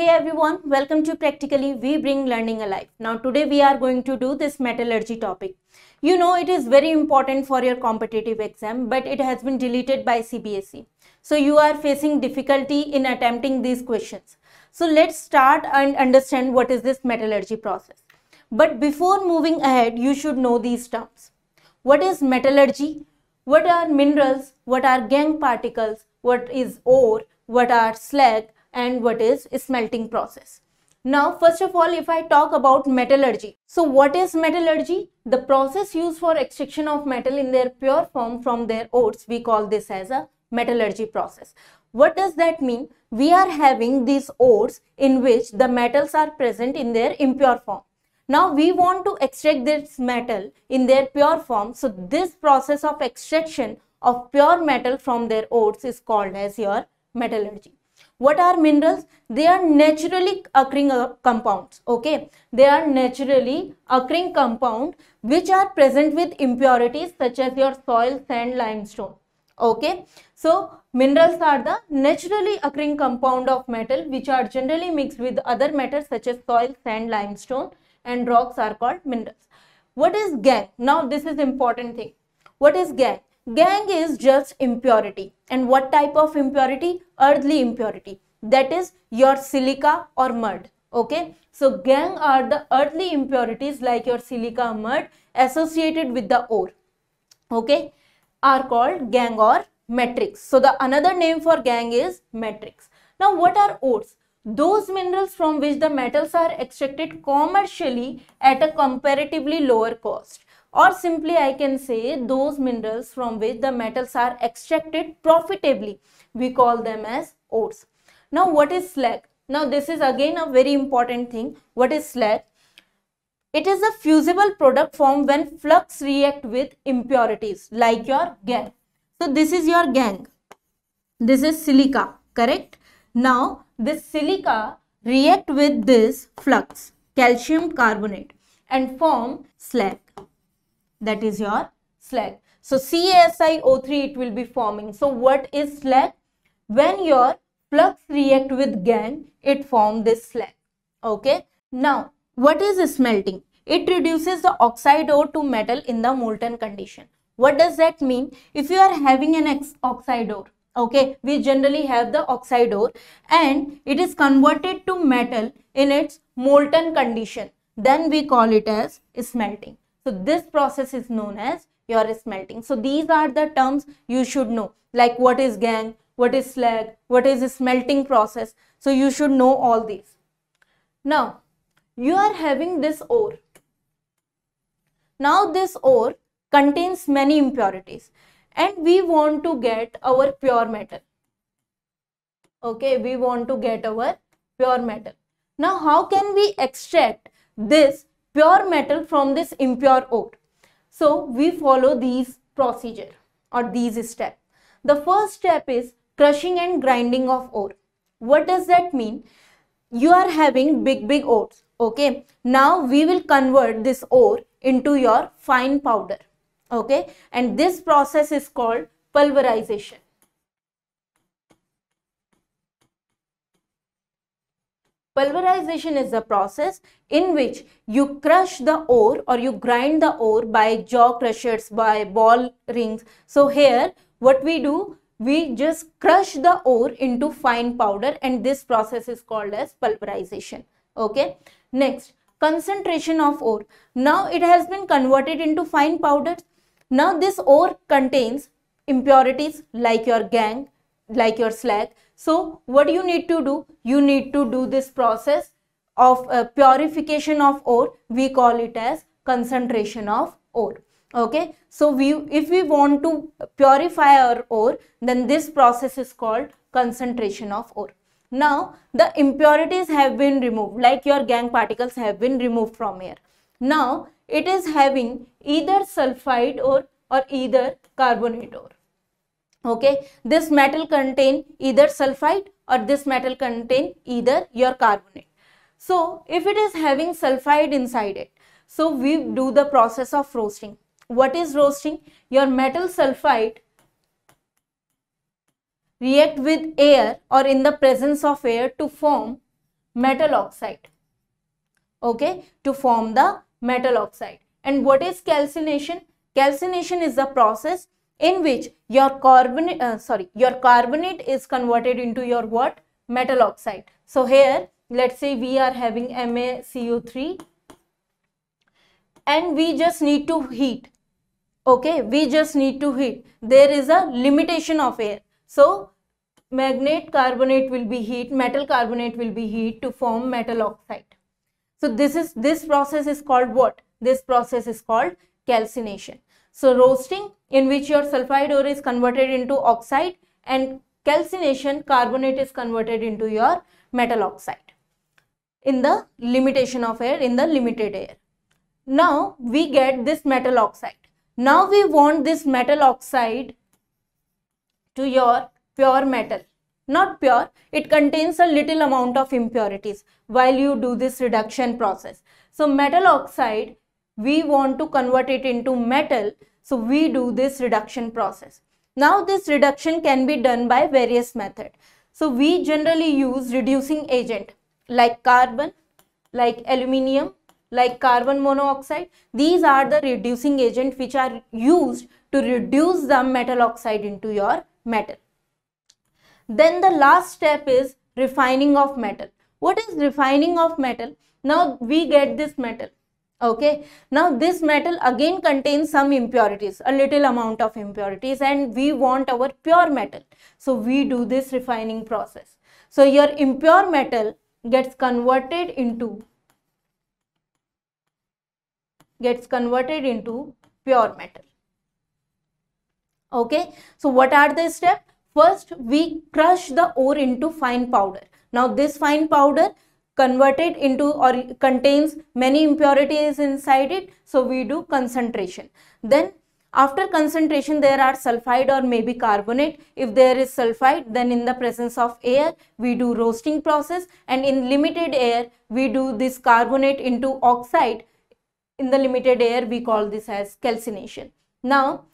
Hey everyone, welcome to Practically We Bring Learning Alive. Now today we are going to do this metallurgy topic. You know it is very important for your competitive exam but it has been deleted by CBSE. So you are facing difficulty in attempting these questions. So let's start and understand what is this metallurgy process. But before moving ahead, you should know these terms. What is metallurgy? What are minerals? What are gang particles? What is ore? What are slag? and what is smelting process. Now, first of all, if I talk about metallurgy. So what is metallurgy? The process used for extraction of metal in their pure form from their ores, we call this as a metallurgy process. What does that mean? We are having these ores in which the metals are present in their impure form. Now we want to extract this metal in their pure form. So this process of extraction of pure metal from their ores is called as your metallurgy what are minerals they are naturally occurring uh, compounds okay they are naturally occurring compound which are present with impurities such as your soil sand limestone okay so minerals are the naturally occurring compound of metal which are generally mixed with other metals such as soil sand limestone and rocks are called minerals what is gang now this is important thing what is gang Gang is just impurity. And what type of impurity? Earthly impurity. That is your silica or mud. Okay. So gang are the earthly impurities like your silica mud associated with the ore. Okay. Are called gang or matrix. So the another name for gang is matrix. Now what are ores? Those minerals from which the metals are extracted commercially at a comparatively lower cost or simply I can say those minerals from which the metals are extracted profitably. We call them as ores. Now what is slag? Now this is again a very important thing. What is slag? It is a fusible product formed when flux react with impurities like your gang. So this is your gang. This is silica, correct? Now this silica react with this flux, calcium carbonate and form slag. That is your slag. So CaSiO3 it will be forming. So what is slag? When your flux react with gang, it form this slag. Okay. Now, what is smelting? It reduces the oxide ore to metal in the molten condition. What does that mean? If you are having an oxide ore, okay, we generally have the oxide ore and it is converted to metal in its molten condition. Then we call it as smelting. So this process is known as your smelting. So these are the terms you should know like what is gang, what is slag, what is smelting process. So you should know all these. Now you are having this ore. Now this ore contains many impurities and we want to get our pure metal. Okay, we want to get our pure metal. Now how can we extract this pure metal from this impure ore. So we follow these procedure or these step. The first step is crushing and grinding of ore. What does that mean? You are having big big ores. Okay. Now we will convert this ore into your fine powder. Okay. And this process is called pulverization. Pulverization is the process in which you crush the ore or you grind the ore by jaw crushers, by ball rings. So here what we do, we just crush the ore into fine powder and this process is called as pulverization. Okay. Next, concentration of ore. Now it has been converted into fine powder. Now this ore contains impurities like your gang, like your slag. So what do you need to do? You need to do this process of uh, purification of ore. We call it as concentration of ore. Okay. So we, if we want to purify our ore, then this process is called concentration of ore. Now the impurities have been removed like your gang particles have been removed from here. Now it is having either sulfide ore or either carbonate ore okay this metal contain either sulfide or this metal contain either your carbonate so if it is having sulfide inside it so we do the process of roasting what is roasting your metal sulfide react with air or in the presence of air to form metal oxide okay to form the metal oxide and what is calcination calcination is the process in which your carbon uh, sorry your carbonate is converted into your what metal oxide so here let's say we are having MaCO3 and we just need to heat okay we just need to heat there is a limitation of air so magnet carbonate will be heat metal carbonate will be heat to form metal oxide so this is this process is called what this process is called calcination so roasting in which your sulfide ore is converted into oxide and calcination carbonate is converted into your metal oxide in the limitation of air in the limited air. Now we get this metal oxide. Now we want this metal oxide to your pure metal. Not pure, it contains a little amount of impurities while you do this reduction process. So metal oxide we want to convert it into metal so we do this reduction process now this reduction can be done by various method so we generally use reducing agent like carbon like aluminium like carbon monoxide these are the reducing agent which are used to reduce the metal oxide into your metal then the last step is refining of metal what is refining of metal now we get this metal okay now this metal again contains some impurities a little amount of impurities and we want our pure metal so we do this refining process so your impure metal gets converted into gets converted into pure metal okay so what are the steps first we crush the ore into fine powder now this fine powder converted into or contains many impurities inside it. So we do concentration. Then after concentration there are sulfide or maybe carbonate. If there is sulfide then in the presence of air we do roasting process and in limited air we do this carbonate into oxide. In the limited air we call this as calcination. Now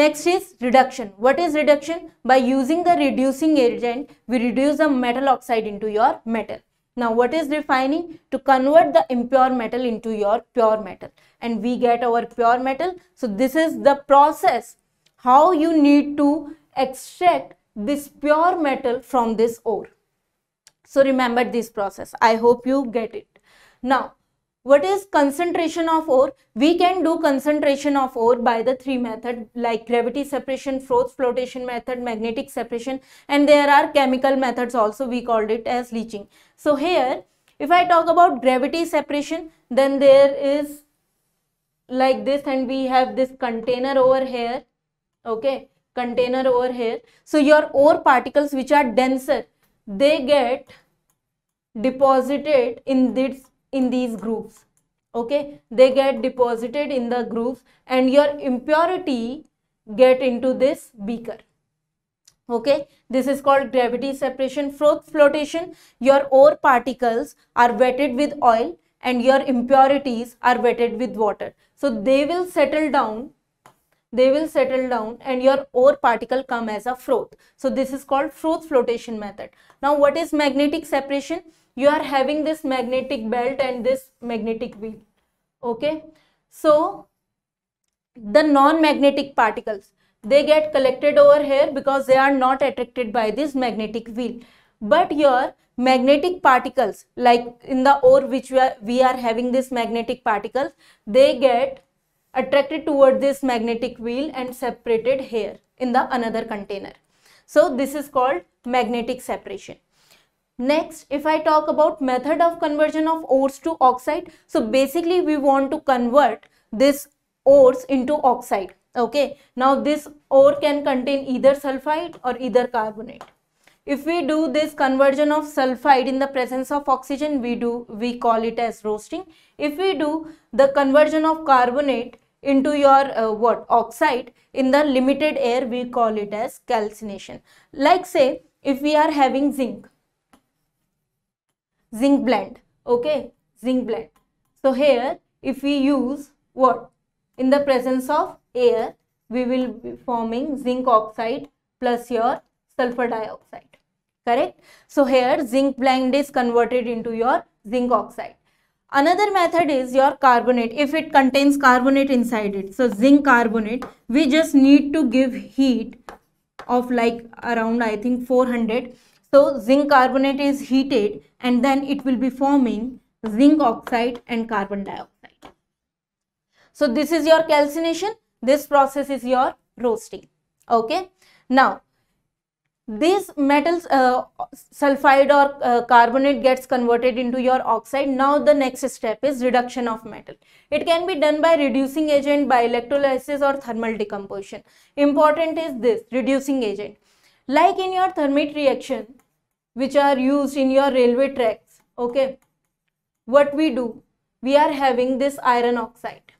Next is reduction. What is reduction? By using the reducing agent, we reduce the metal oxide into your metal. Now what is refining? To convert the impure metal into your pure metal. And we get our pure metal. So this is the process how you need to extract this pure metal from this ore. So remember this process. I hope you get it. Now what is concentration of ore? We can do concentration of ore by the three method like gravity separation, froth flotation method, magnetic separation and there are chemical methods also we called it as leaching. So here if I talk about gravity separation then there is like this and we have this container over here okay container over here. So your ore particles which are denser they get deposited in this in these groups okay they get deposited in the groups and your impurity get into this beaker okay this is called gravity separation froth flotation your ore particles are wetted with oil and your impurities are wetted with water so they will settle down they will settle down and your ore particle come as a froth so this is called froth flotation method now what is magnetic separation you are having this magnetic belt and this magnetic wheel okay so the non-magnetic particles they get collected over here because they are not attracted by this magnetic wheel but your magnetic particles like in the ore which we are, we are having this magnetic particles they get attracted toward this magnetic wheel and separated here in the another container so this is called magnetic separation Next, if I talk about method of conversion of ores to oxide, so basically we want to convert this ores into oxide. Okay, now this ore can contain either sulfide or either carbonate. If we do this conversion of sulfide in the presence of oxygen, we do we call it as roasting. If we do the conversion of carbonate into your uh, what oxide in the limited air, we call it as calcination. Like say, if we are having zinc, zinc blend okay zinc blend so here if we use what in the presence of air we will be forming zinc oxide plus your sulfur dioxide correct so here zinc blend is converted into your zinc oxide another method is your carbonate if it contains carbonate inside it so zinc carbonate we just need to give heat of like around i think 400 so zinc carbonate is heated and then it will be forming zinc oxide and carbon dioxide. So this is your calcination. This process is your roasting. Okay. Now these metals uh, sulfide or uh, carbonate gets converted into your oxide now the next step is reduction of metal it can be done by reducing agent by electrolysis or thermal decomposition important is this reducing agent like in your thermite reaction which are used in your railway tracks okay what we do we are having this iron oxide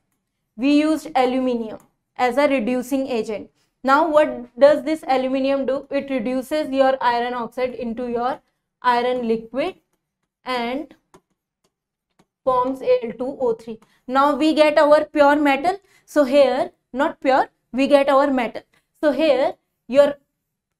we used aluminium as a reducing agent now what does this aluminium do it reduces your iron oxide into your iron liquid and forms Al2O3 now we get our pure metal so here not pure we get our metal so here your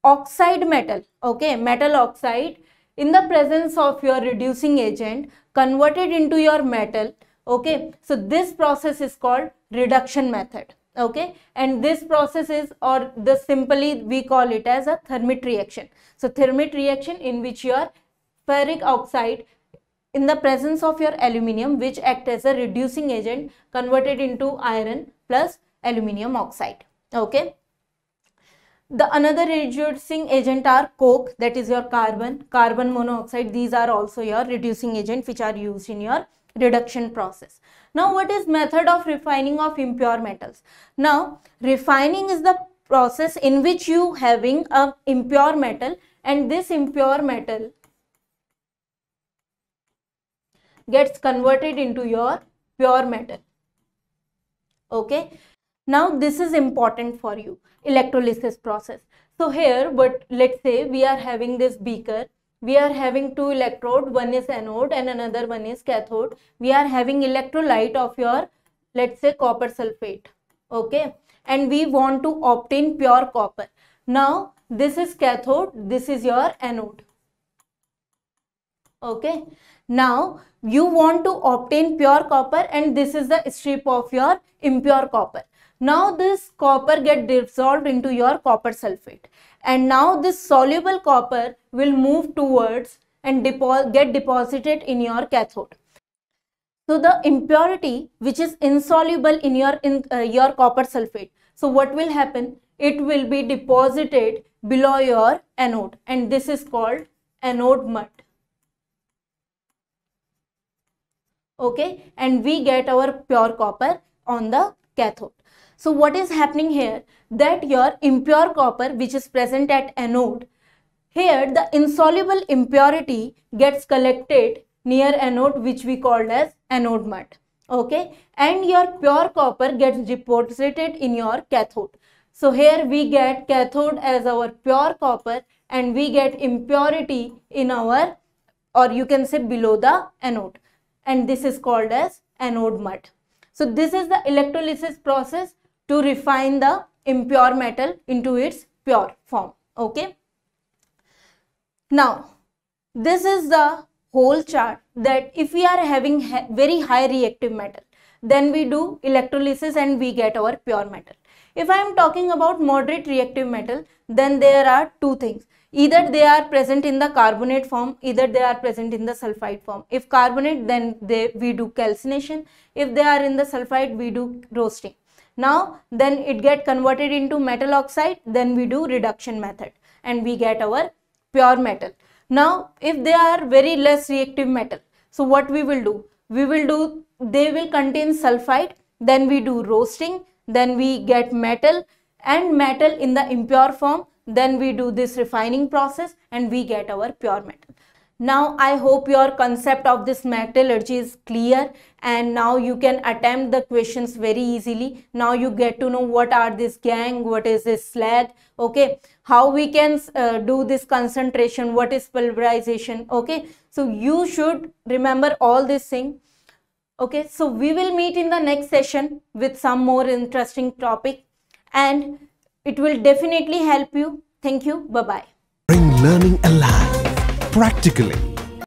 oxide metal, okay, metal oxide in the presence of your reducing agent converted into your metal, okay. So, this process is called reduction method, okay. And this process is or the simply we call it as a thermit reaction. So, thermit reaction in which your ferric oxide in the presence of your aluminium which act as a reducing agent converted into iron plus aluminium oxide, okay. The another reducing agent are coke that is your carbon, carbon monoxide. These are also your reducing agent which are used in your reduction process. Now what is method of refining of impure metals? Now refining is the process in which you having a impure metal and this impure metal gets converted into your pure metal. Okay. Now this is important for you, electrolysis process. So here, but let's say we are having this beaker. We are having two electrode, one is anode and another one is cathode. We are having electrolyte of your, let's say copper sulfate. Okay. And we want to obtain pure copper. Now this is cathode, this is your anode. Okay. Now you want to obtain pure copper and this is the strip of your impure copper. Now this copper get dissolved into your copper sulfate and now this soluble copper will move towards and depo get deposited in your cathode. So the impurity which is insoluble in your, in, uh, your copper sulfate. So what will happen? It will be deposited below your anode and this is called anode mud. Okay and we get our pure copper on the cathode. So what is happening here? That your impure copper which is present at anode, here the insoluble impurity gets collected near anode which we called as anode mud. Okay. And your pure copper gets deposited in your cathode. So here we get cathode as our pure copper and we get impurity in our or you can say below the anode and this is called as anode mud. So this is the electrolysis process to refine the impure metal into its pure form. Okay. Now, this is the whole chart that if we are having very high reactive metal, then we do electrolysis and we get our pure metal. If I am talking about moderate reactive metal, then there are two things. Either they are present in the carbonate form, either they are present in the sulfide form. If carbonate, then they, we do calcination. If they are in the sulfide, we do roasting. Now then it get converted into metal oxide then we do reduction method and we get our pure metal. Now if they are very less reactive metal so what we will do? We will do they will contain sulfide then we do roasting then we get metal and metal in the impure form then we do this refining process and we get our pure metal. Now I hope your concept of this metallurgy is clear and now you can attempt the questions very easily. Now you get to know what are this gang, what is this slag, okay. How we can uh, do this concentration, what is pulverization, okay. So you should remember all this thing. Okay, so we will meet in the next session with some more interesting topic and it will definitely help you. Thank you. Bye-bye. Bring learning alive practically